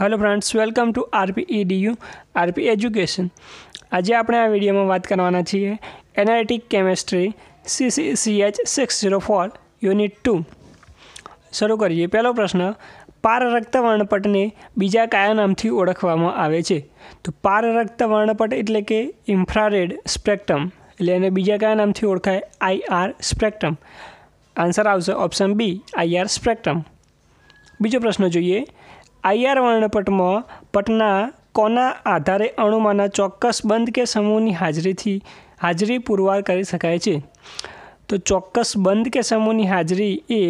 hello friends welcome to RP EDU RP education આજે આપણે આ વિડીયોમાં વાત કરવાના છીએ analytic chemistry C H six zero four unit two શરૂ કરીએ પહેલો પ્રશ્ન પાર રક્ત વર્ણપટને બીજા કયા નામથી ઓળખવામાં આવે છે તો પારરક્ત વર્ણપટ એટલે કે ઇન્ફ્રારેડ સ્પેક્ટ્રમ એટલે એને બીજા કયા નામથી ઓળખાય આઈઆર સ્પેક્ટ્રમ આન્સર આવશે ઓપ્શન બી આઈઆર સ્પેક્ટ્રમ બીજો પ્રશ્ન જોઈએ આઈઆર વર્ણપટમાં પટના કોના આધારે અણુમાંના ચોક્કસ બંધ કે સમૂહની હાજરીથી હાજરી પુરવાર કરી શકાય છે તો ચોક્કસ બંધ કે સમૂહની હાજરી એ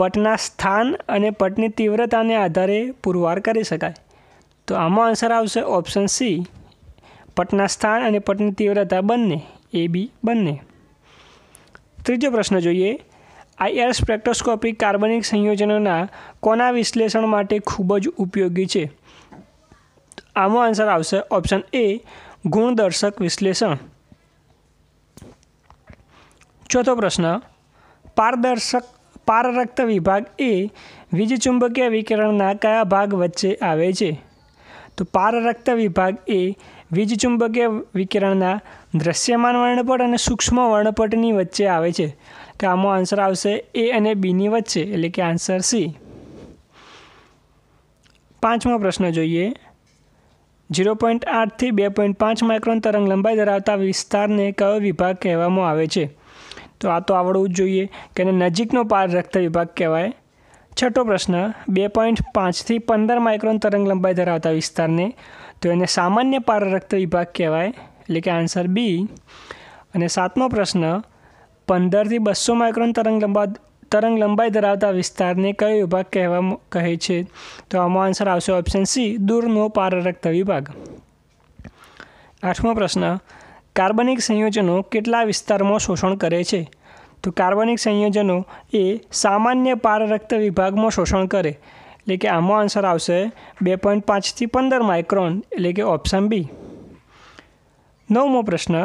પટના સ્થાન અને પટની તીવ્રતાને આધારે પુરવાર કરી શકાય તો આમાં આન્સર આવશે ઓપ્શન સી પટના સ્થાન અને પટની તીવ્રતા બંને એ બી બંને ત્રીજો પ્રશ્ન જોઈએ આઈઆર સ્પેક્ટ્રોસ્કોપી કાર્બનિક સંયોજનોના કોના વિશ્લેષણ માટે ખૂબ જ ઉપયોગી છે આમો આન્સર આવશે ઓપ્શન એ ગુણદર્શક વિશ્લેષણ ચોથો પ્રશ્ન પારદર્શક પારરક્ત વિભાગ એ વીજચુંબકીય વિકિરણના કયા ભાગ વચ્ચે આવે છે તો પારરક્ત વિભાગ એ વીજચુંબકીય વિકિરણના દ્રશ્યમાન વર્ણપટ અને સૂક્ષ્મ વર્ણપટની વચ્ચે આવે છે કે આમાં આન્સર આવશે એ અને બીની વચ્ચે એટલે કે આન્સર સી પાંચમો પ્રશ્ન જોઈએ ઝીરો પોઈન્ટ આઠથી બે પોઈન્ટ પાંચ માઇક્રોન તરંગ લંબાઈ ધરાવતા વિસ્તારને કયો વિભાગ કહેવામાં આવે છે તો આ તો આવડવું જ જોઈએ કે નજીકનો પાર રક્ત વિભાગ કહેવાય છઠ્ઠો પ્રશ્ન બે પોઈન્ટ પાંચથી પંદર માઇક્રોન તરંગ લંબાઈ ધરાવતા વિસ્તારને તો એને સામાન્ય પાર રક્ત વિભાગ કહેવાય એટલે કે આન્સર બી અને સાતમો પ્રશ્ન પંદરથી બસો માઇક્રોન તરંગ લંબા તરંગ લંબાઈ ધરાવતા વિસ્તારને કયો વિભાગ કહેવા કહે છે તો આમાં આન્સર આવશે ઓપ્શન સી દૂરનો પારરક્ત વિભાગ આઠમો પ્રશ્ન કાર્બનિક સંયોજનો કેટલા વિસ્તારમાં શોષણ કરે છે તો કાર્બનિક સંયોજનો એ સામાન્ય પારરક્ત વિભાગમાં શોષણ કરે એટલે કે આમાં આન્સર આવશે બે પોઈન્ટ પાંચથી પંદર માઇક્રોન એટલે કે ઓપ્શન બી નવમો પ્રશ્ન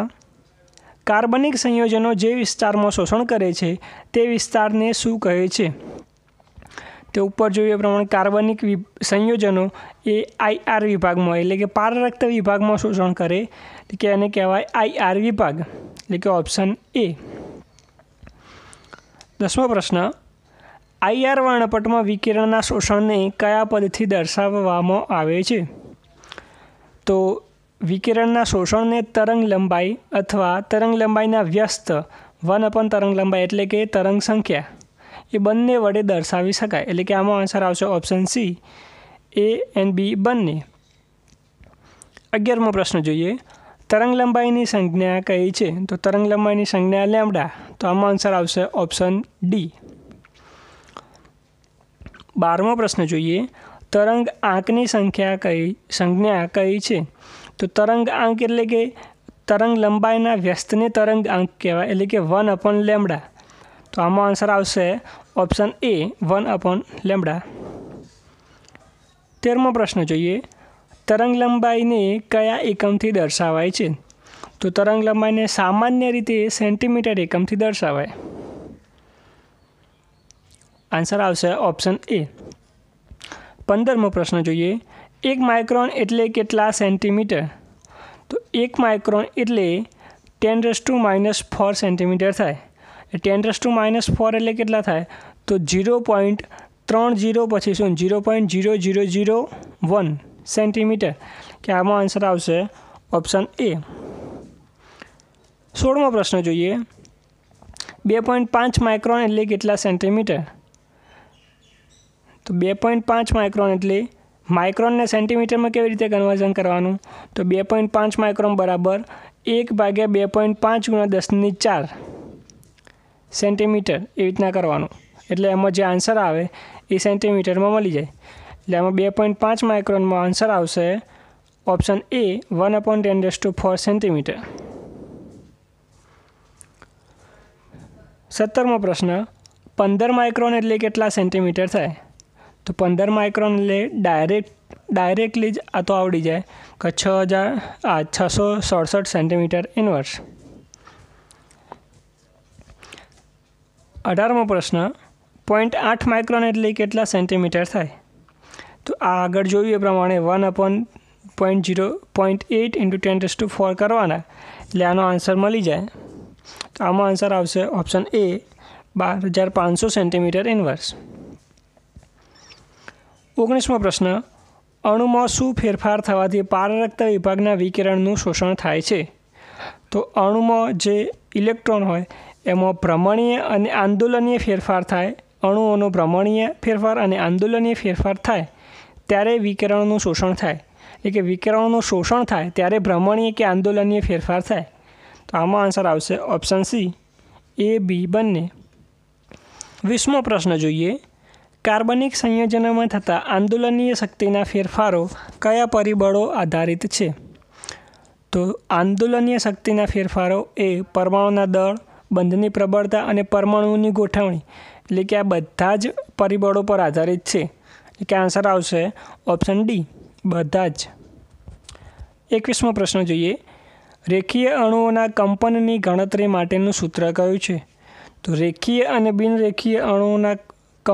કાર્બનિક સંયોજનો જે વિસ્તારમાં શોષણ કરે છે તે વિસ્તારને શું કહે છે તે ઉપર જોઈએ પ્રમાણે કાર્બનિક સંયોજનો એ આઈઆર વિભાગમાં એટલે કે પારરક્ત વિભાગમાં શોષણ કરે કે એને કહેવાય આઈઆર વિભાગ એટલે કે ઓપ્શન એ દસમો પ્રશ્ન આઈઆર વર્ણપટમાં વિકિરણના શોષણને કયા પદથી દર્શાવવામાં આવે છે તો વિકિરણના શોષણને તરંગ લંબાઈ અથવા તરંગ લંબાઈના વ્યસ્ત વન અપન તરંગ લંબાઈ એટલે કે તરંગ સંખ્યા એ બંને વડે દર્શાવી શકાય એટલે કે આમાં આન્સર આવશે option C A and B બંને અગિયારમો પ્રશ્ન જોઈએ તરંગ લંબાઈની સંજ્ઞા કઈ છે તો તરંગ લંબાઈની સંજ્ઞા લેમડા તો આમાં આન્સર આવશે ઓપ્શન ડી બારમો પ્રશ્ન જોઈએ તરંગ આંકની સંખ્યા કઈ સંજ્ઞા કઈ છે તો તરંગ તરંગાંક એટલે કે તરંગ લંબાઈના વ્યસ્તને તરંગાંક કહેવાય એટલે કે વન અપોન લેમડા તો આમાં આન્સર આવશે option A one upon lambda તેરમો પ્રશ્ન જોઈએ તરંગ લંબાઈને કયા એકમથી દર્શાવાય છે તો તરંગ લંબાઈને સામાન્ય રીતે સેન્ટીમીટર એકમથી દર્શાવાય આન્સર આવશે ઓપ્શન એ પંદરમો પ્રશ્ન જોઈએ એક માઇક્રોન એટલે કેટલા સેન્ટીમીટર તો એક માઇક્રોન એટલે ten raise to minus four centimetre થાય ten raise to minus four એટલે કેટલા થાય તો ઝીરો પોઈન્ટ ત્રણ ઝીરો પછી શું zero point zero zero zero one centimetre કે આમાં આન્સર આવશે ઓપ્શન એ સોળમો પ્રશ્ન જોઈએ બે પોઈન્ટ પાંચ માઇક્રોન એટલે કેટલા સેન્ટીમીટર તો બે પોઈન્ટ પાંચ માઇક્રોન એટલે માઇક્રોનને સેન્ટીમીટરમાં કેવી રીતે કન્વર્ઝન કરવાનું તો બે પોઈન્ટ પાંચ માઇક્રોન બરાબર એક ભાગ્યા બે પોઈન્ટ પાંચ ગુણ્યા દસની ચાર સેન્ટીમીટર એવી રીતના કરવાનું એટલે એમાં જે આન્સર આવે એ સેન્ટીમીટરમાં મળી જાય એટલે એમાં બે પોઈન્ટ પાંચ માઇક્રોનમાં આન્સર આવશે option A one upon ten raise to four centimetre સત્તરમો પ્રશ્ન પંદર માઇક્રોન એટલે કેટલા સેન્ટીમીટર થાય તો પંદર માઇક્રોન એટલે ડાયરેક્ટ ડાયરેક્ટલી જ આ તો આવડી જાય કે છ હજાર આ છસો સડસઠ સેન્ટીમીટર ઇન્વર્સ અઢારમો પ્રશ્ન પોઈન્ટ આઠ માઇક્રોન એટલે કેટલા સેન્ટીમીટર થાય તો આ આગળ જોયું એ પ્રમાણે one upon point zero point eight into ten to four કરવાના એટલે આનો આન્સર મળી જાય તો આમાં આન્સર આવશે ઓપ્શન એ બાર હજાર પાંચસો સેન્ટીમીટર ઇન્વર્સ ઓગણીસમો પ્રશ્ન અણુમાં શું ફેરફાર થવાથી પારરક્ત વિભાગના વિકિરણનું શોષણ થાય છે તો અણુમાં જે ઇલેક્ટ્રોન હોય એમાં ભ્રમણીય અને આંદોલનીય ફેરફાર થાય અણુઓનો ભ્રમણીય ફેરફાર અને આંદોલનીય ફેરફાર થાય ત્યારે વિકિરણનું શોષણ થાય એટલે કે વિકિરણનું શોષણ થાય ત્યારે ભ્રમણીય કે આંદોલનીય ફેરફાર થાય તો આમાં આન્સર આવશે ઓપ્શન સી એ બી બંને વીસમો પ્રશ્ન જોઈએ કાર્બનિક સંયોજનોમાં થતા આંદોલનીય શક્તિના ફેરફારો કયા પરિબળો આધારિત છે તો આંદોલનીય શક્તિના ફેરફારો એ પરમાણુના દળ બંધની પ્રબળતા અને પરમાણુની ગોઠવણી એટલે કે આ બધા જ પરિબળો પર આધારિત છે એટલે કે આન્સર આવશે ઓપ્શન ડી બધા જ એકવીસમો પ્રશ્ન જોઈએ રેખીય અણુઓના કંપનની ગણતરી માટેનું સૂત્ર કયું છે તો રેખીય અને બિનરેખીય અણુઓના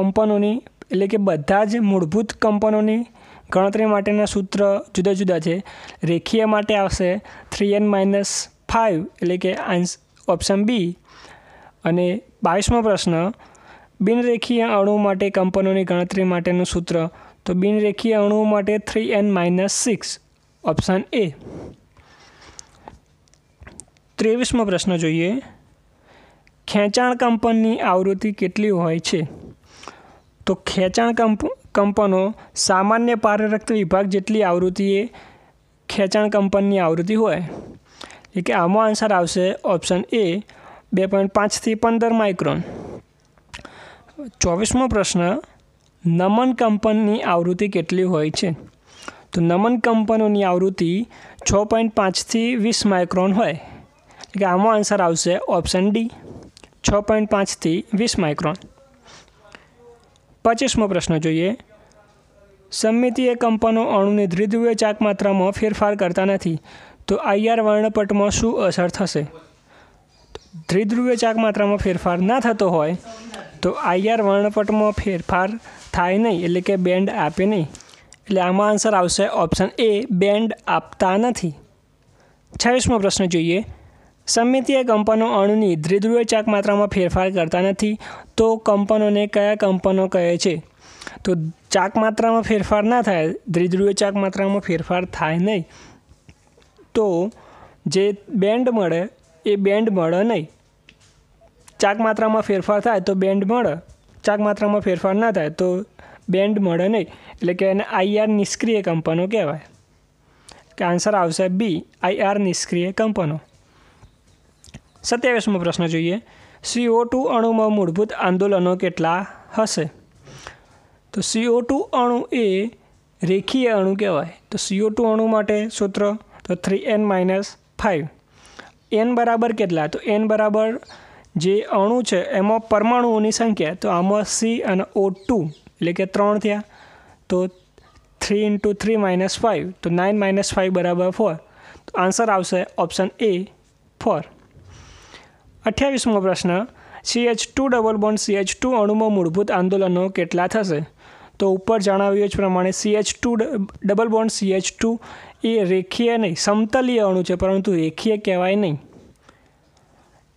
કંપનોની એટલે કે બધા જ મૂળભૂત કંપનોની ગણતરી માટેના સૂત્ર જુદા જુદા છે રેખીય માટે આવશે થ્રી એન માઇનસ ફાઇવ એટલે કે આન્સ ઓપ્શન બી અને બાવીસમો પ્રશ્ન બિનરેખીય અણુ માટે કંપનોની ગણતરી માટેનું સૂત્ર તો બિનરેખીય અણુઓ માટે three N minus six option A ત્રેવીસમો પ્રશ્ન જોઈએ ખેંચાણ કંપનની આવૃત્તિ કેટલી હોય છે તો ખેંચાણ કંપ કંપનો સામાન્ય પારરક્ત વિભાગ જેટલી આવૃત્તિએ ખેંચાણ કંપનની આવૃત્તિ હોય એટલે કે આમાં આન્સર આવશે ઓપ્શન એ બે પોઈન્ટ પાંચથી પંદર માઇક્રોન ચોવીસમો પ્રશ્ન નમન કંપનની આવૃત્તિ કેટલી હોય છે તો નમન કંપનોની આવૃત્તિ છ પોઈન્ટ પાંચથી વીસ માઇક્રોન હોય એટલે કે આમાં આન્સર આવશે ઓપ્શન ડી છ પોઈન્ટ પાંચથી વીસ માઇક્રોન પચીસમો પ્રશ્ન જોઈએ સમિતિએ કંપનો અણુની દ્વિધ્રુવીય ચાક માત્રામાં ફેરફાર કરતા નથી તો આઈઆર વર્ણપટમાં શું અસર થશે દ્વિધ્રુવીય ચાક માત્રામાં ફેરફાર ના થતો હોય તો આઈઆર વર્ણપટમાં ફેરફાર થાય નહીં એટલે કે બેન્ડ આપે નહીં એટલે આમાં આન્સર આવશે ઓપ્શન એ બેન્ડ આપતા નથી છવ્વીસમો પ્રશ્ન જોઈએ સમિતિએ કંપનો અણુની દ્વિધ્રુવચક માત્રામાં ફેરફાર કરતા નથી તો કંપનોને કયા કંપનો કહે છે તો ચાક માત્રામાં ફેરફાર ના થાય દ્વિધ્રુવીય ચાક માત્રામાં ફેરફાર થાય નહીં તો જે બેન્ડ મળે એ બેન્ડ મળે નહીં ચાક માત્રામાં ફેરફાર થાય તો બેન્ડ મળે ચાક માત્રામાં ફેરફાર ના થાય તો બેન્ડ મળે નહીં એટલે કે એને આઈઆર નિષ્ક્રિય કંપનો કહેવાય કે આન્સર આવશે બી આઈઆર નિષ્ક્રિય કંપનો સત્યાવીસમો પ્રશ્ન જોઈએ સીઓ ટુ અણુમાં મૂળભૂત આંદોલનો કેટલા હશે તો સીઓ ટુ અણુ એ રેખીય અણુ કહેવાય તો સીઓ ટુ અણુ માટે સૂત્ર તો three N minus five N બરાબર કેટલા તો એન બરાબર જે અણુ છે એમાં પરમાણુઓની સંખ્યા તો આમાં સી અને ઓ ટુ એટલે કે ત્રણ થયા તો three into three minus five તો નાઇન માઇનસ ફાઇવ બરાબર ફોર તો આન્સર આવશે ઓપ્શન એ ફોર અઠ્યાવીસમો પ્રશ્ન CH two double bond CH two અણુમાં મૂળભૂત આંદોલનો કેટલા થશે તો ઉપર જણાવ્યું જ પ્રમાણે CH two double bond CH two એ રેખીય નહીં સમતલીય અણુ છે પરંતુ રેખીય કહેવાય નહીં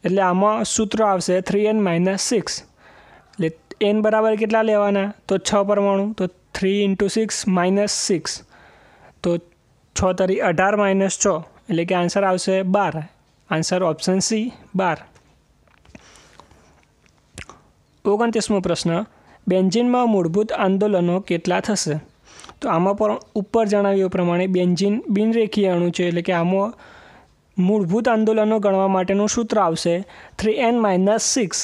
એટલે આમાં સૂત્ર આવશે થ્રી એન માઇનસ સિક્સ એટલે એન બરાબર કેટલા લેવાના તો છ પરમાણુ તો three into six minus six તો છ તરી અઢાર માઇનસ છ એટલે કે આન્સર આવશે બાર આન્સર ઓપ્શન સી બાર ઓગણત્રીસમો પ્રશ્ન બેન્જિનમાં મૂળભૂત આંદોલનો કેટલા થશે તો આમાં પણ ઉપર જણાવ્યું પ્રમાણે બેન્જિન બિનરેખીય અણુ છે એટલે કે આમાં મૂળભૂત આંદોલનો ગણવા માટેનું સૂત્ર આવશે થ્રી એન માઇનસ સિક્સ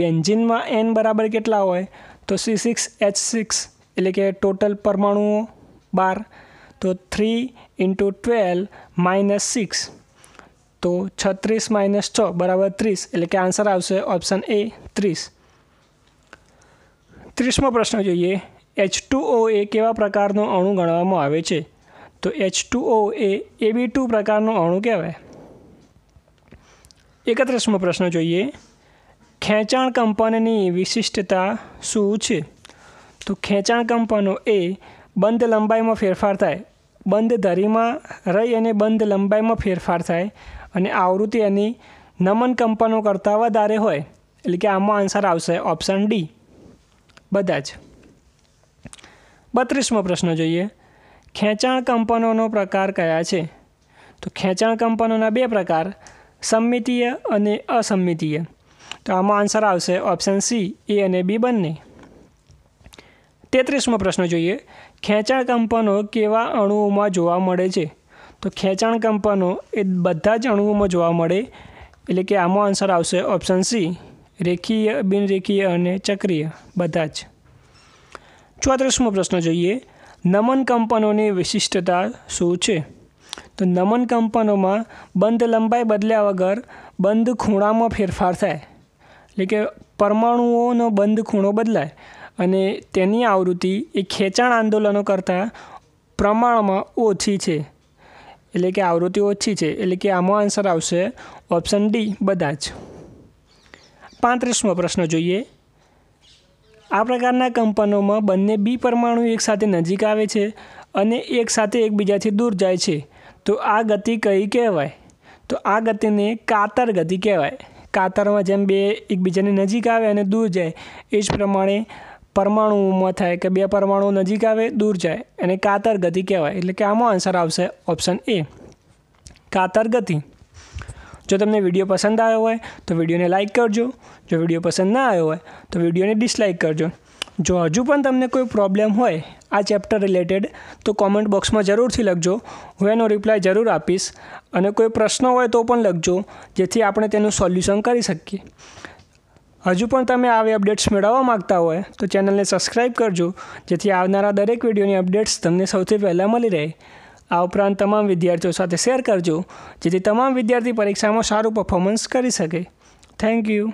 બેન્જિનમાં એન બરાબર કેટલા હોય તો સી સિક્સ એચ સિક્સ એટલે કે ટોટલ પરમાણુઓ બાર તો three into twelve minus six તો છત્રીસ માઇનસ છ બરાબર ત્રીસ એટલે કે આન્સર આવશે ઓપ્શન એ ત્રીસ ત્રીસમો પ્રશ્ન જોઈએ એચ ટુ ઓ એ કેવા પ્રકારનો અણુ ગણવામાં આવે છે તો એચ ટુ ઓ એ એબી ટુ પ્રકારનો અણુ કહેવાય એકત્રીસમો પ્રશ્ન જોઈએ ખેંચાણ કંપનની વિશિષ્ટતા શું છે તો ખેંચાણ કંપનો એ બંધ લંબાઈમાં ફેરફાર થાય બંધ ધરીમાં રહી અને બંધ લંબાઈમાં ફેરફાર થાય અને આવૃત્તિ એની નમન કંપનો કરતાં વધારે હોય એટલે કે આમાં આન્સર આવશે ઓપ્શન ડી બધા જ બત્રીસમો પ્રશ્ન જોઈએ ખેંચાણ કંપનોનો પ્રકાર કયા છે તો ખેંચાણ કંપનોના બે પ્રકાર સમિતીય અને અસંમિતીય તો આમાં આન્સર આવશે ઓપ્શન સી એ અને બી બંને તેત્રીસમો પ્રશ્ન જોઈએ ખેંચાણ કંપનો કેવા અણુઓમાં જોવા મળે છે તો ખેંચાણ કંપનો એ બધા જ અણુઓમાં જોવા મળે એટલે કે આમાં આન્સર આવશે ઓપ્શન સી રેખીય બિનરેખીય અને ચક્રીય બધા જ ચોત્રીસમો પ્રશ્ન જોઈએ નમન કંપનોની વિશિષ્ટતા શું છે તો નમન કંપનોમાં બંધ લંબાઈ બદલ્યા વગર બંધ ખૂણામાં ફેરફાર થાય એટલે કે પરમાણુઓનો બંધ ખૂણો બદલાય અને તેની આવૃત્તિ એ ખેંચાણ આંદોલનો કરતાં પ્રમાણમાં ઓછી છે એટલે કે આવૃત્તિ ઓછી છે એટલે કે આમાં આન્સર આવશે ઓપ્શન ડી બધા જ પાંત્રીસમો પ્રશ્ન જોઈએ આ પ્રકારના કંપનોમાં બંને બી પરમાણુ એકસાથે નજીક આવે છે અને એકસાથે એકબીજાથી દૂર જાય છે તો આ ગતિ કઈ કહેવાય તો આ ગતિને કાતર ગતિ કહેવાય કાતરમાં જેમ બે એકબીજાની નજીક આવે અને દૂર જાય એ જ પ્રમાણે પરમાણુમાં થાય કે બે પરમાણુ નજીક આવે દૂર જાય એને કાતર ગતિ કહેવાય એટલે કે આમાં આન્સર આવશે ઓપ્શન એ કાતર ગતિ જો તમને વિડીયો પસંદ આવ્યો હોય તો વિડીયોને લાઇક કરજો જો વિડીયો પસંદ ના આવ્યો હોય તો વિડીયોને ડિસલાઇક કરજો જો હજુ પણ તમને કોઈ પ્રોબ્લેમ હોય આ ચેપ્ટર રિલેટેડ તો કોમેન્ટ બોક્સમાં જરૂરથી લખજો હું એનો રિપ્લાય જરૂર આપીશ અને કોઈ પ્રશ્નો હોય તો પણ લખજો જેથી આપણે તેનું સોલ્યુશન કરી શકીએ હજુ પણ તમે આવી અપડેટ્સ મેળવવા માગતા હોય તો ચેનલને સબસ્ક્રાઈબ કરજો જેથી આવનારા દરેક વિડીયોની અપડેટ્સ તમને સૌથી પહેલાં મળી રહે આ ઉપરાંત તમામ વિદ્યાર્થીઓ સાથે શેર કરજો જેથી તમામ વિદ્યાર્થી પરીક્ષામાં સારું પરફોર્મન્સ કરી શકે થેન્ક યુ